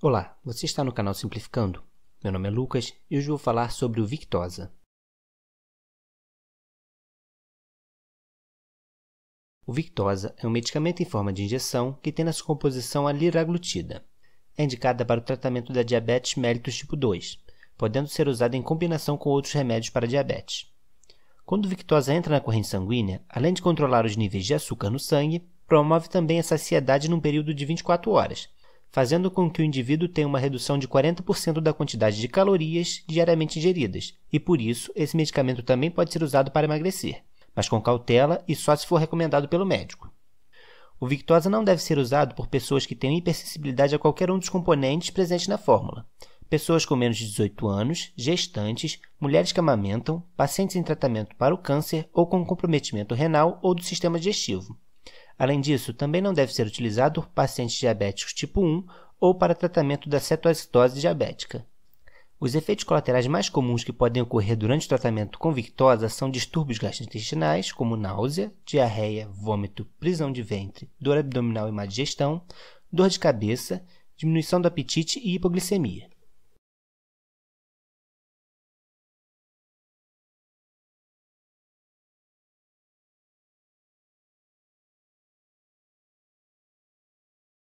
Olá, você está no canal Simplificando. Meu nome é Lucas e hoje vou falar sobre o Victosa. O Victosa é um medicamento em forma de injeção que tem na sua composição a liraglutida. É indicada para o tratamento da diabetes mellitus tipo 2, podendo ser usada em combinação com outros remédios para diabetes. Quando o Victosa entra na corrente sanguínea, além de controlar os níveis de açúcar no sangue, promove também a saciedade num período de 24 horas, fazendo com que o indivíduo tenha uma redução de 40% da quantidade de calorias diariamente ingeridas, e por isso esse medicamento também pode ser usado para emagrecer, mas com cautela e só se for recomendado pelo médico. O Victosa não deve ser usado por pessoas que tenham hipersensibilidade a qualquer um dos componentes presentes na fórmula. Pessoas com menos de 18 anos, gestantes, mulheres que amamentam, pacientes em tratamento para o câncer ou com comprometimento renal ou do sistema digestivo. Além disso, também não deve ser utilizado por pacientes diabéticos tipo 1 ou para tratamento da cetoacidose diabética. Os efeitos colaterais mais comuns que podem ocorrer durante o tratamento com Victoza são distúrbios gastrointestinais, como náusea, diarreia, vômito, prisão de ventre, dor abdominal e má digestão, dor de cabeça, diminuição do apetite e hipoglicemia.